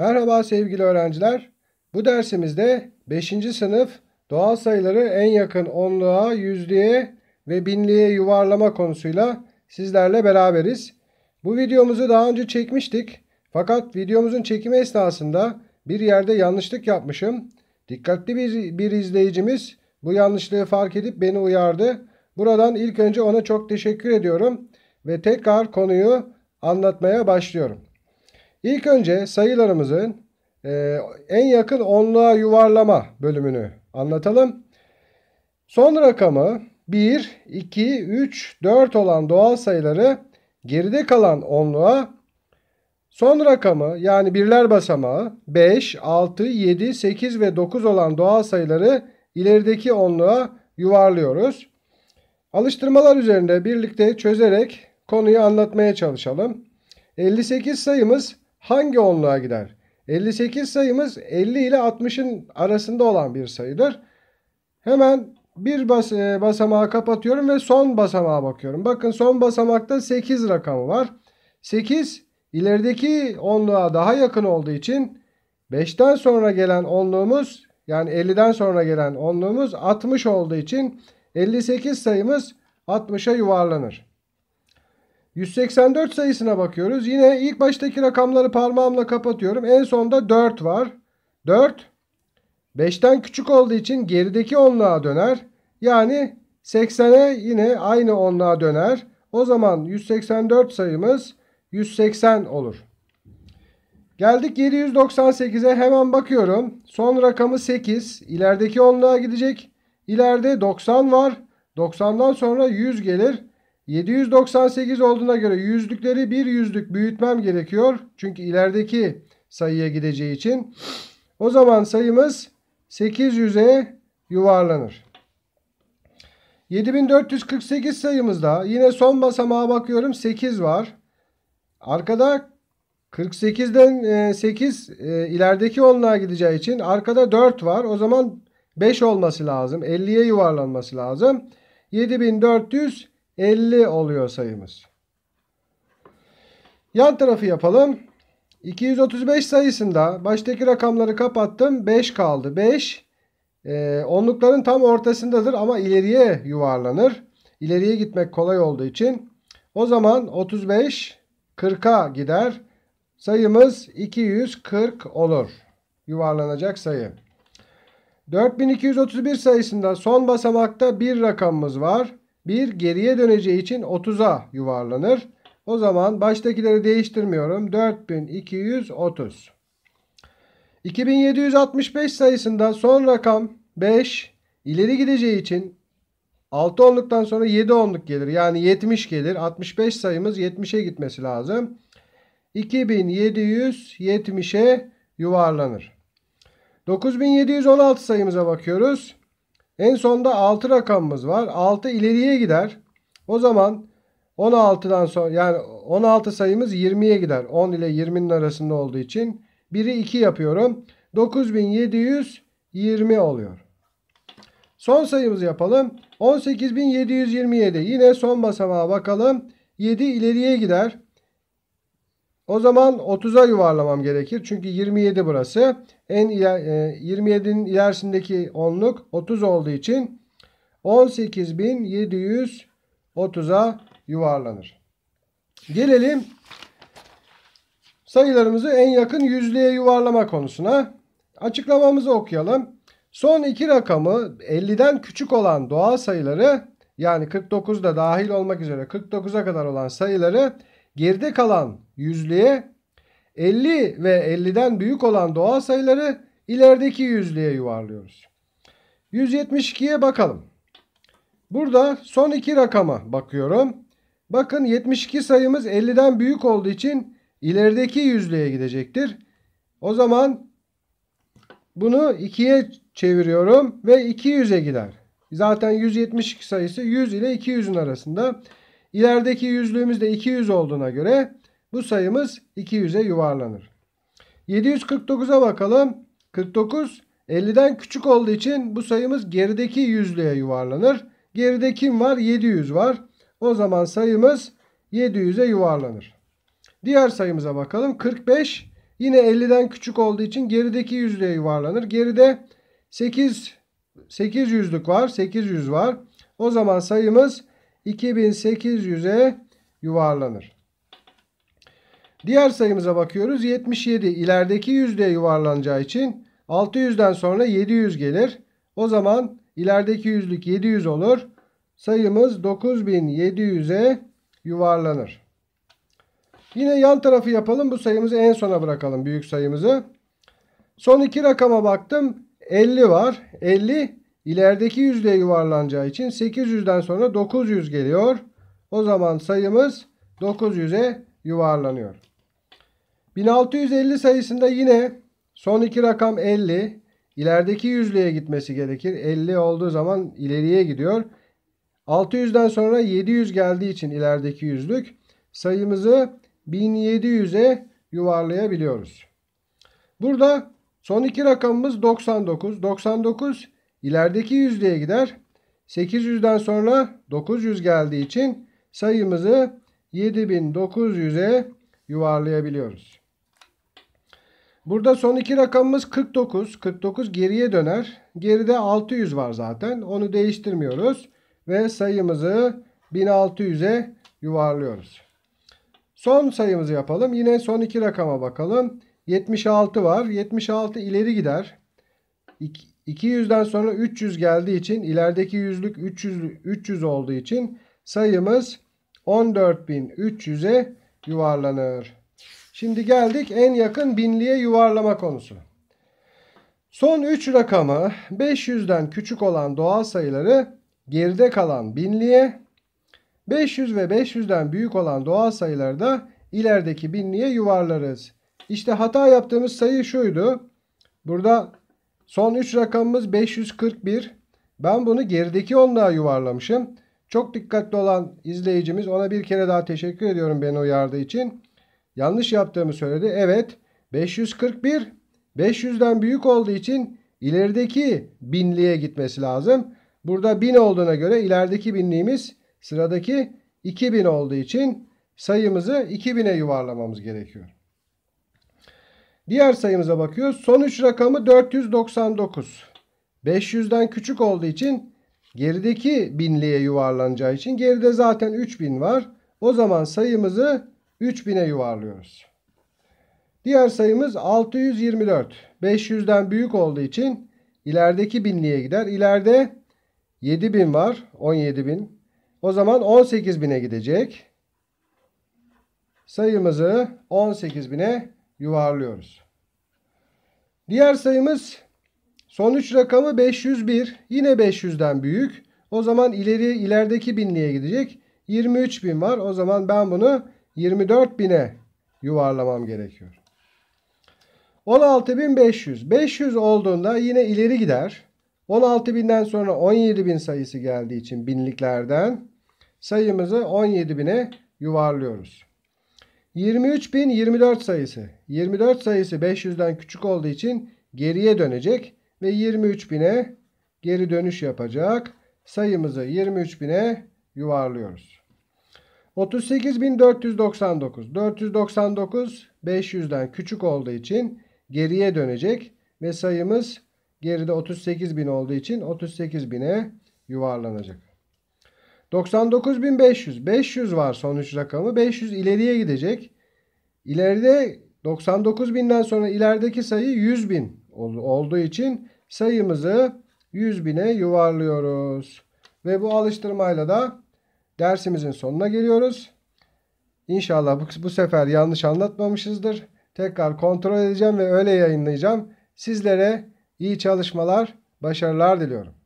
Merhaba sevgili öğrenciler. Bu dersimizde 5. sınıf doğal sayıları en yakın onluğa, yüzlüğe ve binliğe yuvarlama konusuyla sizlerle beraberiz. Bu videomuzu daha önce çekmiştik. Fakat videomuzun çekimi esnasında bir yerde yanlışlık yapmışım. Dikkatli bir, bir izleyicimiz bu yanlışlığı fark edip beni uyardı. Buradan ilk önce ona çok teşekkür ediyorum ve tekrar konuyu anlatmaya başlıyorum. İlk önce sayılarımızın e, en yakın onluğa yuvarlama bölümünü anlatalım. Son rakamı 1, 2, 3, 4 olan doğal sayıları geride kalan onluğa son rakamı yani birler basamağı 5, 6, 7, 8 ve 9 olan doğal sayıları ilerideki onluğa yuvarlıyoruz. Alıştırmalar üzerinde birlikte çözerek konuyu anlatmaya çalışalım. 58 sayımız hangi onluğa gider? 58 sayımız 50 ile 60'ın arasında olan bir sayıdır. Hemen bir bas e, basamağı kapatıyorum ve son basamağa bakıyorum. Bakın son basamakta 8 rakamı var. 8 ilerideki onluğa daha yakın olduğu için 5'ten sonra gelen onluğumuz yani 50'den sonra gelen onluğumuz 60 olduğu için 58 sayımız 60'a yuvarlanır. 184 sayısına bakıyoruz. Yine ilk baştaki rakamları parmağımla kapatıyorum. En sonda 4 var. 4 5'ten küçük olduğu için gerideki onluğa döner. Yani 80'e yine aynı onluğa döner. O zaman 184 sayımız 180 olur. Geldik 798'e hemen bakıyorum. Son rakamı 8. İlerideki onluğa gidecek. İleride 90 var. 90'dan sonra 100 gelir. 798 olduğuna göre yüzlükleri bir yüzlük büyütmem gerekiyor. Çünkü ilerideki sayıya gideceği için. O zaman sayımız 800'e yuvarlanır. 7448 sayımızda yine son basamağa bakıyorum 8 var. Arkada 48'den 8 e, e, ilerideki onluğa gideceği için arkada 4 var. O zaman 5 olması lazım. 50'ye yuvarlanması lazım. 7400 50 oluyor sayımız. Yan tarafı yapalım. 235 sayısında baştaki rakamları kapattım. 5 kaldı. 5 e, onlukların tam ortasındadır ama ileriye yuvarlanır. İleriye gitmek kolay olduğu için. O zaman 35 40'a gider. Sayımız 240 olur. Yuvarlanacak sayı. 4231 sayısında son basamakta bir rakamımız var. 1 geriye döneceği için 30'a yuvarlanır. O zaman baştakileri değiştirmiyorum. 4230. 2765 sayısında son rakam 5 ileri gideceği için 6 onluktan sonra 7 onluk gelir. Yani 70 gelir. 65 sayımız 70'e gitmesi lazım. 2770'e yuvarlanır. 9716 sayımıza bakıyoruz. En sonda 6 rakamımız var. 6 ileriye gider. O zaman 16'dan sonra yani 16 sayımız 20'ye gider. 10 ile 20'nin arasında olduğu için 1'i 2 yapıyorum. 9720 oluyor. Son sayımızı yapalım. 18727. Yine son basamağa bakalım. 7 ileriye gider. O zaman 30'a yuvarlamam gerekir. Çünkü 27 burası. En iler, e, 27'nin ilerisindeki onluk 30 olduğu için 18.730'a yuvarlanır. Gelelim sayılarımızı en yakın yüzlüğe yuvarlama konusuna. Açıklamamızı okuyalım. Son iki rakamı 50'den küçük olan doğal sayıları yani 49'da dahil olmak üzere 49'a kadar olan sayıları geride kalan yüzlüğe 50 ve 50'den büyük olan doğal sayıları ilerideki yüzlüğe yuvarlıyoruz. 172'ye bakalım. Burada son iki rakama bakıyorum. Bakın 72 sayımız 50'den büyük olduğu için ilerideki yüzlüğe gidecektir. O zaman bunu 2'ye çeviriyorum ve 200'e gider. Zaten 172 sayısı 100 ile 200'ün arasında. İlerideki yüzlüğümüz de 200 olduğuna göre bu sayımız 200'e yuvarlanır. 749'a bakalım. 49 50'den küçük olduğu için bu sayımız gerideki yüzlüğe yuvarlanır. Geride kim var? 700 var. O zaman sayımız 700'e yuvarlanır. Diğer sayımıza bakalım. 45 yine 50'den küçük olduğu için gerideki yüzlüğe yuvarlanır. Geride 8 800'lük var. 800 var. O zaman sayımız 2800'e yuvarlanır. Diğer sayımıza bakıyoruz. 77 ilerideki yüzde yuvarlanacağı için 600'den sonra 700 gelir. O zaman ilerideki yüzlük 700 olur. Sayımız 9700'e yuvarlanır. Yine yan tarafı yapalım. Bu sayımızı en sona bırakalım. Büyük sayımızı. Son iki rakama baktım. 50 var. 50 İlerideki yüzde yuvarlanacağı için 800'den sonra 900 geliyor. O zaman sayımız 900'e yuvarlanıyor. 1650 sayısında yine son iki rakam 50. İlerideki yüzlüğe gitmesi gerekir. 50 olduğu zaman ileriye gidiyor. 600'den sonra 700 geldiği için ilerideki yüzlük sayımızı 1700'e yuvarlayabiliyoruz. Burada son iki rakamımız 99. 99 İlerideki yüzdeye gider. 800'den sonra 900 geldiği için sayımızı 7900'e yuvarlayabiliyoruz. Burada son iki rakamımız 49. 49 geriye döner. Geride 600 var zaten. Onu değiştirmiyoruz. Ve sayımızı 1600'e yuvarlıyoruz. Son sayımızı yapalım. Yine son iki rakama bakalım. 76 var. 76 ileri gider. 200'den sonra 300 geldiği için ilerideki yüzlük 300, 300 olduğu için sayımız 14.300'e yuvarlanır. Şimdi geldik en yakın binliğe yuvarlama konusu. Son 3 rakamı 500'den küçük olan doğal sayıları geride kalan binliğe, 500 ve 500'den büyük olan doğal sayıları da ilerideki binliğe yuvarlarız. İşte hata yaptığımız sayı şuydu. Burada Son 3 rakamımız 541. Ben bunu gerideki onluğa yuvarlamışım. Çok dikkatli olan izleyicimiz ona bir kere daha teşekkür ediyorum beni uyardığı için. Yanlış yaptığımı söyledi. Evet 541 500'den büyük olduğu için ilerideki binliğe gitmesi lazım. Burada 1000 olduğuna göre ilerideki binliğimiz sıradaki 2000 olduğu için sayımızı 2000'e yuvarlamamız gerekiyor. Diğer sayımıza bakıyoruz. Sonuç rakamı 499. 500'den küçük olduğu için gerideki binliğe yuvarlanacağı için geride zaten 3000 var. O zaman sayımızı 3000'e yuvarlıyoruz. Diğer sayımız 624. 500'den büyük olduğu için ilerideki binliğe gider. İleride 7000 var. 17000. O zaman 18000'e gidecek. Sayımızı 18000'e yuvarlıyoruz. Diğer sayımız sonuç rakamı 501. Yine 500'den büyük. O zaman ileri ilerideki binliğe gidecek. 23 bin var. O zaman ben bunu 24 bine yuvarlamam gerekiyor. 16.500. 500 olduğunda yine ileri gider. 16.000'den sonra 17.000 sayısı geldiği için binliklerden sayımızı 17.000'e yuvarlıyoruz. 23.024 sayısı. 24 sayısı 500'den küçük olduğu için geriye dönecek ve 23.000'e geri dönüş yapacak. Sayımızı 23.000'e yuvarlıyoruz. 38.499. 499 500'den küçük olduğu için geriye dönecek ve sayımız geride 38.000 olduğu için 38.000'e yuvarlanacak. 99.500. 500 var sonuç rakamı. 500 ileriye gidecek. İleride 99.000'den sonra ilerideki sayı 100.000 olduğu için sayımızı 100.000'e yuvarlıyoruz. Ve bu alıştırmayla da dersimizin sonuna geliyoruz. İnşallah bu, bu sefer yanlış anlatmamışızdır. Tekrar kontrol edeceğim ve öyle yayınlayacağım. Sizlere iyi çalışmalar, başarılar diliyorum.